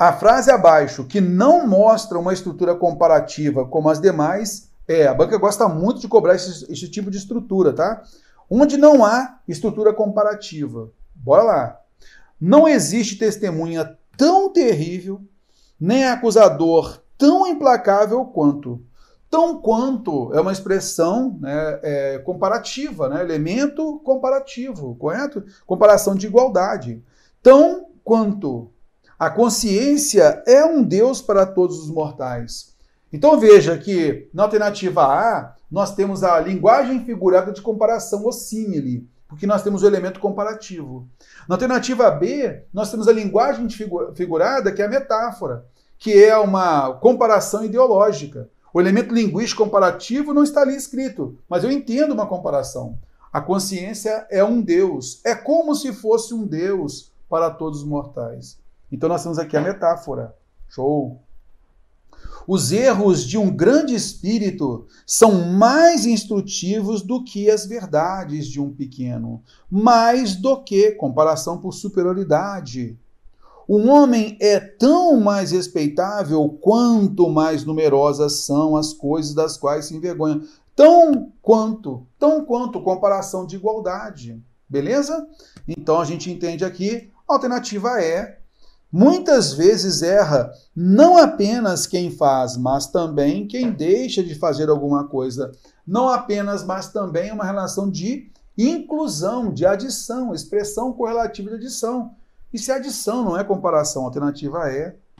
A frase abaixo, que não mostra uma estrutura comparativa como as demais, é, a banca gosta muito de cobrar esse, esse tipo de estrutura, tá? Onde não há estrutura comparativa. Bora lá. Não existe testemunha tão terrível, nem acusador tão implacável quanto. Tão quanto é uma expressão né, é, comparativa, né, elemento comparativo, correto? Comparação de igualdade. Tão quanto a consciência é um Deus para todos os mortais. Então veja que na alternativa A, nós temos a linguagem figurada de comparação, ou símile, porque nós temos o elemento comparativo. Na alternativa B, nós temos a linguagem figurada, que é a metáfora, que é uma comparação ideológica. O elemento linguístico comparativo não está ali escrito, mas eu entendo uma comparação. A consciência é um Deus, é como se fosse um Deus para todos os mortais. Então nós temos aqui a metáfora. Show! Os erros de um grande espírito são mais instrutivos do que as verdades de um pequeno, mais do que comparação por superioridade. Um homem é tão mais respeitável quanto mais numerosas são as coisas das quais se envergonha. Tão quanto, tão quanto comparação de igualdade. Beleza? Então a gente entende aqui, a alternativa é Muitas vezes erra não apenas quem faz, mas também quem deixa de fazer alguma coisa. Não apenas, mas também é uma relação de inclusão, de adição, expressão correlativa de adição. E se é adição não é comparação, alternativa é.